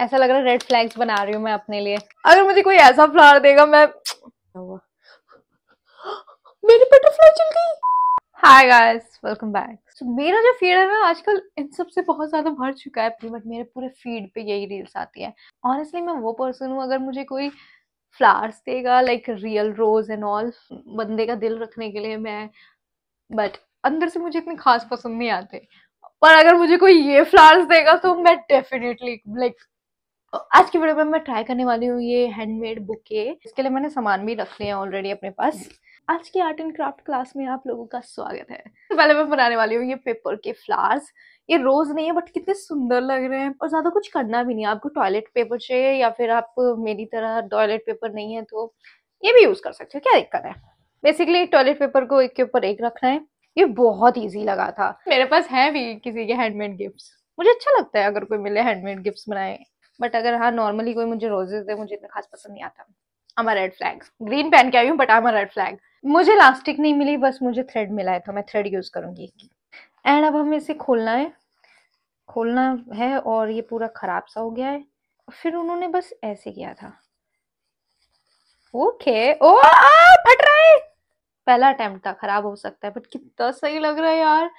ऐसा लग रहा है रेड फ्लैग्स बना रही हूँ मैं अपने लिए अगर मुझे कोई ऐसा फ्लावर देगा मैं मेरी बटरफ्लाई चल गई hi guys welcome back so मेरा जो फीड है ना आजकल इन सब से बहुत ज्यादा भर चुका है बट मेरे पूरे फीड पे यही रील्स आती है ऑनेस्टली मैं वो पर्सन हूँ अगर मुझे कोई फ्लावर्स देगा like real rose and all बंदे का दिल रखने के लिए मैं बट अंदर से मुझे इतने खास पसंद नहीं आते पर अगर मुझे कोई ये फ्लावर्स देगा तो मैं डेफिनेटली लाइक आज की वीडियो में मैं ट्राई करने वाली हूँ ये हैंडमेड बुके इसके लिए मैंने सामान भी रख लिया ऑलरेडी अपने पास आज की आर्ट एंड क्राफ्ट क्लास में आप लोगों का स्वागत है पहले मैं बनाने वाली हूँ ये पेपर के फ्लावर्स ये रोज नहीं है बट कितने सुंदर लग रहे हैं और ज्यादा कुछ करना भी नहीं है आपको टॉयलेट पेपर चाहिए या फिर आप मेरी तरह टॉयलेट पेपर नहीं है तो ये भी यूज कर सकते हो क्या दिक्कत है बेसिकली टॉयलेट पेपर को एक के ऊपर एक रखना है ये बहुत इजी लगा था मेरे पास है भी किसी के हैंडमेड गिफ्ट्स मुझे अच्छा लगता है अगर कोई मिले हैंडमेड गिफ्ट्स बनाए बट अगर हाँ नॉर्मली कोई मुझे रोजेस दे मुझे इतना खास पसंद नहीं आता आम रेड फ्लैग ग्रीन पेन के आई हूँ बट आम रेड फ्लैग मुझे लास्टिक नहीं मिली बस मुझे थ्रेड मिला है तो मैं थ्रेड यूज करूंगी एंड अब हमें इसे खोलना है खोलना है और ये पूरा खराब सा हो गया है फिर उन्होंने बस ऐसे किया था ओके ओ आ, फट रहा है पहला अटेम्प्ट था खराब हो सकता है बट कितना सही लग रहा है यार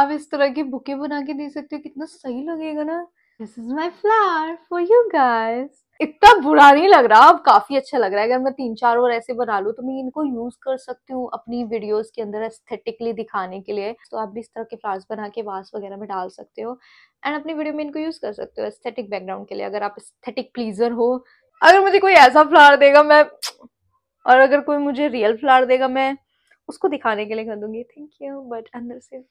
आप इस तरह की बुके बना के दे सकते हो कितना सही लगेगा ना this is my flower for you guys इतना बुरा नहीं लग रहा अब काफी अच्छा लग रहा है अगर मैं तीन चार और ऐसे बना लू तो मैं इनको यूज कर सकती हूँ अपनी वीडियोस के अंदर एस्थेटिकली दिखाने के लिए तो आप भी इस तरह के फ्लावर्स बना के वास वगैरह में डाल सकते हो एंड अपनी वीडियो में इनको यूज कर सकते हो एस्थेटिक बैकग्राउंड के लिए अगर आप एस्थेटिक प्लीजर हो अगर मुझे कोई ऐसा फ्लावर देगा मैं और अगर कोई मुझे रियल फ्लावर देगा मैं उसको दिखाने के लिए कर दूंगी थैंक यू बट अंदर से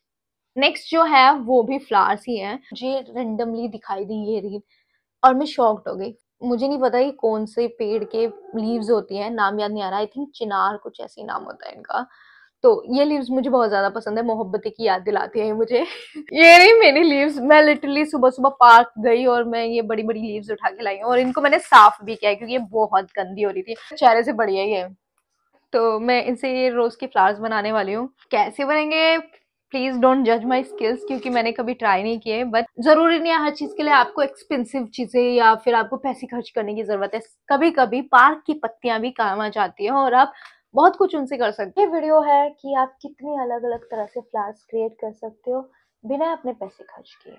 नेक्स्ट जो है वो भी फ्लावर्स ही हैं मुझे रेंडमली दिखाई दी ये रील और मैं शॉक्ड हो गई मुझे नहीं पता ये कौन से पेड़ के लीव्स होती हैं नाम याद नहीं आ रहा आई थिंक चिनार कुछ ही नाम होता है इनका तो ये लीव्स मुझे बहुत ज़्यादा पसंद है मोहब्बत की याद दिलाती है मुझे ये नहीं मेरी लीव्स मैं लिटरली सुबह सुबह पार्क गई और मैं ये बड़ी बड़ी लीव्स उठा के लाई और इनको मैंने साफ भी किया क्योंकि ये बहुत गंदी हो रही थी चेहरे से बढ़िया ही है तो मैं इनसे ये रोज़ के फ्लावर्स बनाने वाली हूँ कैसे बनेंगे प्लीज़ डोंट जज माई स्किल्स क्योंकि मैंने कभी ट्राई नहीं किए बट ज़रूरी नहीं है हर चीज़ के लिए आपको एक्सपेंसिव चीज़ें या फिर आपको पैसे खर्च करने की ज़रूरत है कभी कभी पार्क की पत्तियाँ भी काम आ जाती हैं और आप बहुत कुछ उनसे कर सकते हैं ये वीडियो है कि आप कितनी अलग अलग तरह से फ्लावर्स क्रिएट कर सकते हो बिना अपने पैसे खर्च किए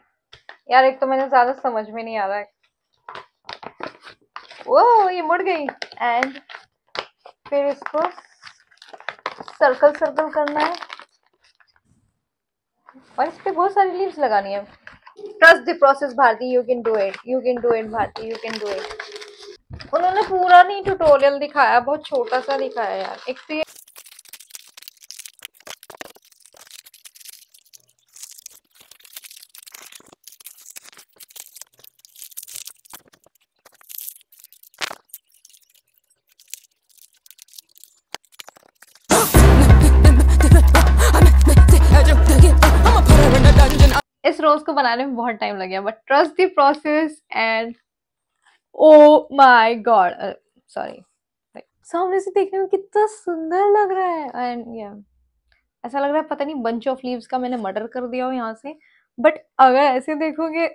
यार एक तो मैंने ज़्यादा समझ में नहीं आ रहा है वो ये मुड़ गई एंड फिर इसको सर्कल सर्कल करना है और इस पर बहुत सारी लीव्स लगानी है trust the process Bharti you can do it you can do it Bharti you can do it उन्होंने पूरा नहीं ट्यूटोरियल दिखाया बहुत छोटा सा दिखाया यार एक तो रोल्स को बनाने में बहुत टाइम लग गया but trust the process and oh my god sorry सामने से देखने में कितना सुंदर लग रहा है एंड या yeah. ऐसा लग रहा है पता नहीं बंच ऑफ लीव्स का मैंने मर्डर कर दिया हो यहाँ से बट अगर ऐसे देखोगे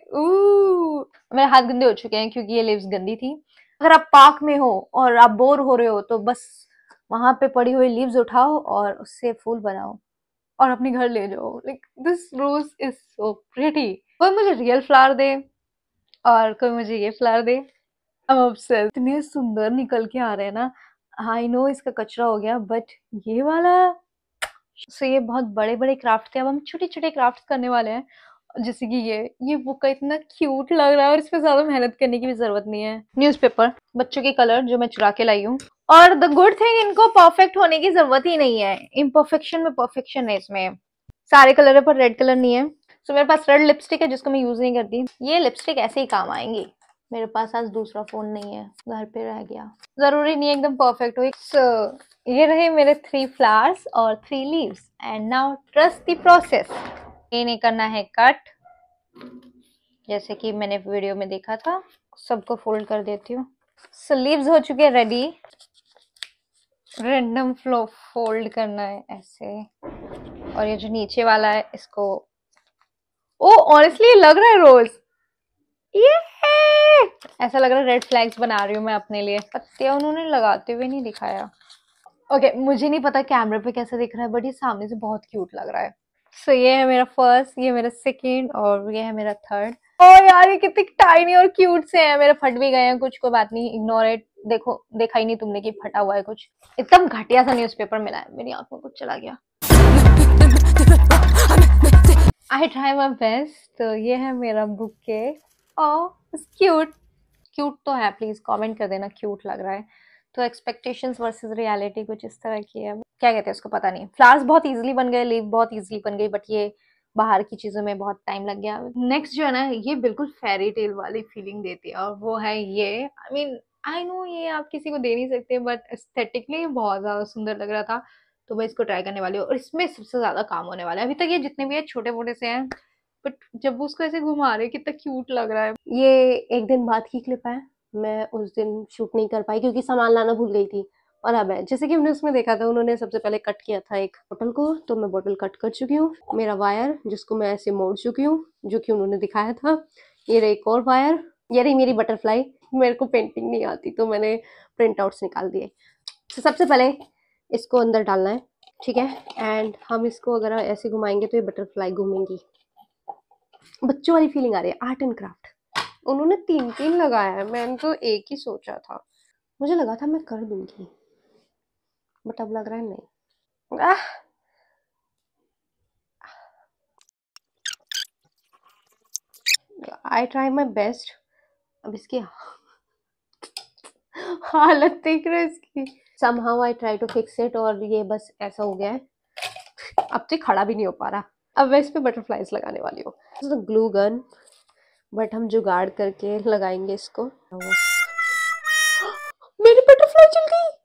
मेरे हाथ गंदे हो चुके हैं क्योंकि ये लीव्स गंदी थी अगर आप पार्क में हो और आप बोर हो रहे हो तो बस वहां पे पड़ी हुई लीव्स उठाओ और उससे फूल बनाओ और अपने घर ले जाओ like this rose is so pretty कोई मुझे रियल फ्लावर दे और कोई मुझे ये फ्लावर दे इतने सुंदर निकल के आ रहे हैं ना आई नो इसका कचरा हो गया बट ये वाला सो so, ये बहुत बड़े बड़े क्राफ्ट थे अब हम छोटे छोटे क्राफ्ट करने वाले हैं जैसे कि ये ये बुक का इतना क्यूट लग रहा है और इसमें ज्यादा मेहनत करने की भी जरूरत नहीं है न्यूज़पेपर बच्चों के कलर जो मैं चुरा के लाई हूँ और द गुड थिंग इनको परफेक्ट होने की जरूरत ही नहीं है इम्परफेक्शन में परफेक्शन है इसमें सारे कलर है पर रेड कलर नहीं है सो मेरे पास रेड लिपस्टिक है जिसको मैं यूज नहीं करती ये लिपस्टिक ऐसे ही काम आएंगी मेरे पास आज दूसरा फोन नहीं है घर पे रह गया जरूरी नहीं एकदम परफेक्ट हुई so, ये रहे मेरे थ्री फ्लावर्स और three leaves and now trust the process ये नहीं करना है कट जैसे कि मैंने वीडियो में देखा था सबको फोल्ड कर देती हूँ सो लीव्स हो चुके रेडी रैंडम फ्लो फोल्ड करना है ऐसे और ये जो नीचे वाला है इसको ओ ऑनेस्टली लग रहा है रोज ये ऐसा लग रहा है रेड फ्लैग्स बना रही हूँ मैं अपने लिए पत्तियाँ उन्होंने लगाते हुए नहीं दिखाया ओके okay, मुझे नहीं पता कैमरे पे कैसे दिख रहा है बट ये सामने से बहुत क्यूट लग रहा है सो so, ये है मेरा फर्स्ट ये मेरा सेकेंड और ये है मेरा थर्ड और यार ये कितने टाइनी और क्यूट से हैं मेरे फट भी गए हैं कुछ कोई बात नहीं इग्नोर इट देखो देखा ही नहीं तुमने कि फटा हुआ है कुछ एकदम घटिया सा न्यूज़पेपर मिला है मेरी आंख में कुछ चला गया आई ट्राई माई बेस्ट तो ये है मेरा बुक के और क्यूट क्यूट तो है प्लीज़ कमेंट कर देना क्यूट लग रहा है तो एक्सपेक्टेशंस वर्सेस रियलिटी कुछ इस तरह की है क्या कहते हैं उसको पता नहीं फ्लावर्स बहुत इजीली बन गए लीव बहुत इजीली बन गई बट ये बाहर की चीज़ों में बहुत टाइम लग गया नेक्स्ट जो है ना ये बिल्कुल फेरी टेल वाली फीलिंग देती है और वो है ये आई मीन आई नो ये आप किसी को दे नहीं सकते बट एस्थेटिकली बहुत ज़्यादा सुंदर लग रहा था तो मैं इसको ट्राई करने वाली हूँ और इसमें सबसे ज़्यादा काम होने वाला है अभी तक ये जितने भी है छोटे मोटे से हैं बट जब वो उसको ऐसे घुमा रहे कितना क्यूट लग रहा है ये एक दिन बाद की क्लिप है मैं उस दिन शूट नहीं कर पाई क्योंकि सामान लाना भूल गई थी और अब है जैसे कि हमने उसमें देखा था उन्होंने सबसे पहले कट किया था एक बोटल को तो मैं बोटल कट कर चुकी हूँ मेरा वायर जिसको मैं ऐसे मोड़ चुकी हूँ जो कि उन्होंने दिखाया था ये रही एक और वायर ये रही मेरी बटरफ्लाई मेरे को पेंटिंग नहीं आती तो मैंने प्रिंट आउट्स निकाल दिए तो सबसे पहले इसको अंदर डालना है ठीक है एंड हम इसको अगर ऐसे घुमाएंगे तो ये बटरफ्लाई घूमेंगी बच्चों वाली फीलिंग आ रही है आर्ट एंड क्राफ्ट उन्होंने तीन तीन लगाया है मैंने तो एक ही सोचा था मुझे लगा था मैं कर दूंगी बट अब लग रहा है नहीं आह आई ट्राई माई बेस्ट अब इसकी हालत देख रहे इसकी somehow I try to fix it और ये बस ऐसा हो गया है अब तो खड़ा भी नहीं हो पा रहा अब मैं इस पर बटरफ्लाइज लगाने वाली हूँ तो ग्लू गन बट हम जुगाड़ करके लगाएंगे इसको मेरी बटरफ्लाई चल गई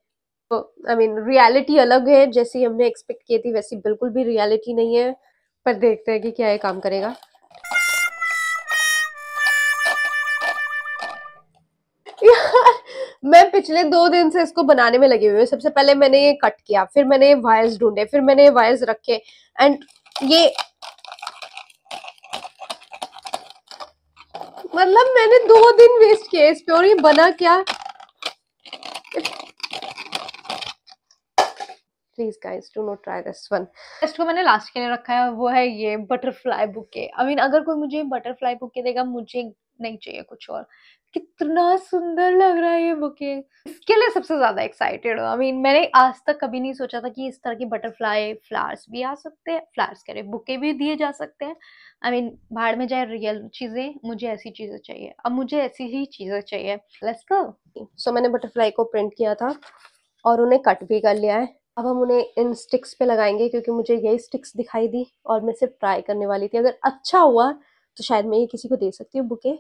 आई मीन रियलिटी अलग है जैसी हमने एक्सपेक्ट की थी वैसी बिल्कुल भी रियलिटी नहीं है पर देखते हैं कि क्या ये काम करेगा मैं पिछले दो दिन से इसको बनाने में लगी हुई हूँ सबसे पहले मैंने ये कट किया फिर मैंने वायर्स ढूंढे फिर मैंने वायर्स रखे एंड ये मतलब मैंने दो दिन वेस्ट किए इस पे और ये बना क्या please guys do not try this one next को मैंने लास्ट के लिए रखा है वो है ये बटरफ्लाई बुके आई मीन अगर कोई मुझे बटरफ्लाई बुके देगा मुझे नहीं चाहिए कुछ और कितना सुंदर लग रहा है ये बुके इसके लिए सबसे ज्यादा एक्साइटेड हूँ आई मीन मैंने आज तक कभी नहीं सोचा था कि इस तरह के बटरफ्लाई फ्लावर्स भी आ सकते हैं फ्लावर्स कह रहे बुके भी दिए जा सकते हैं आई मीन बाहर में जाए रियल चीजें मुझे ऐसी चीजें चाहिए अब मुझे ऐसी ही चीजें चाहिए लेट्स गो सो मैंने बटरफ्लाई को प्रिंट किया था और उन्हें कट भी कर लिया है अब हम उन्हें इन स्टिक्स पे लगाएंगे क्योंकि मुझे यही स्टिक्स दिखाई दी और मैं सिर्फ ट्राई करने वाली थी अगर अच्छा हुआ तो शायद मैं ये किसी को दे सकती हूँ बुके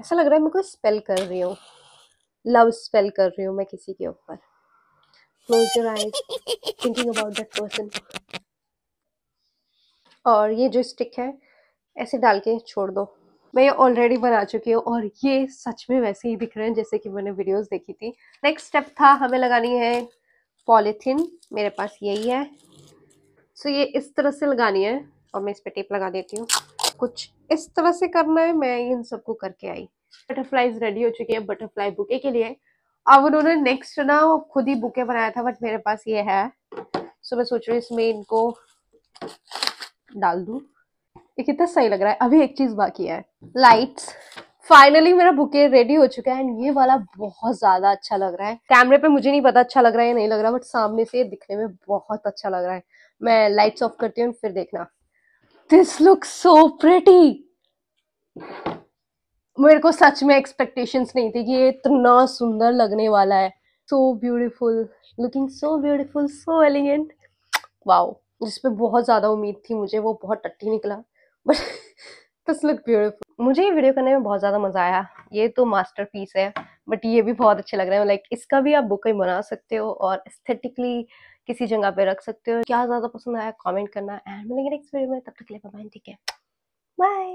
ऐसा लग रहा है मैं कोई स्पेल कर रही हूँ लव स्पेल कर रही हूँ मैं किसी के ऊपर close your eyes thinking about that person और ये जो स्टिक है ऐसे डाल के छोड़ दो मैं ये ऑलरेडी बना चुकी हूँ और ये सच में वैसे ही दिख रहे हैं जैसे कि मैंने वीडियोस देखी थी नेक्स्ट स्टेप था हमें लगानी है पॉलीथीन मेरे पास यही है सो ये इस तरह से लगानी है और मैं इस पर टेप लगा देती हूँ कुछ इस तरह से करना है मैं इन सबको करके आई बटरफ्लाईज रेडी हो चुकी है बटरफ्लाई बुके के लिए अब उन्होंने नेक्स्ट ना खुद ही बुके बनाया था बट मेरे पास ये है सो मैं सोच रही हूँ इसमें इनको डाल दू ये कितना सही लग रहा है अभी एक चीज़ बाकी है लाइट्स फाइनली मेरा बुके रेडी हो चुका है एंड ये वाला बहुत ज्यादा अच्छा लग रहा है कैमरे पे मुझे नहीं पता अच्छा लग रहा है या नहीं लग रहा बट सामने से दिखने में बहुत अच्छा लग रहा है मैं लाइट्स ऑफ करती हूँ फिर देखना दिस लुक सो प्रिटी मेरे को सच में एक्सपेक्टेशंस नहीं थी कि ये इतना सुंदर लगने वाला है so beautiful looking so beautiful so elegant wow जिसपे बहुत ज़्यादा उम्मीद थी मुझे वो बहुत टट्टी निकला बट दिस लुक ब्यूटीफुल मुझे ये वीडियो करने में बहुत ज़्यादा मज़ा आया ये तो पीस है बट ये भी बहुत अच्छे लग रहे हैं लाइक इसका भी आप बुक ही बना सकते हो और एस्थेटिकली किसी जगह पे रख सकते हो क्या ज़्यादा पसंद आया कमेंट करना एंड मिलेंगे नेक्स्ट वीडियो में तब तक ले बाय बाय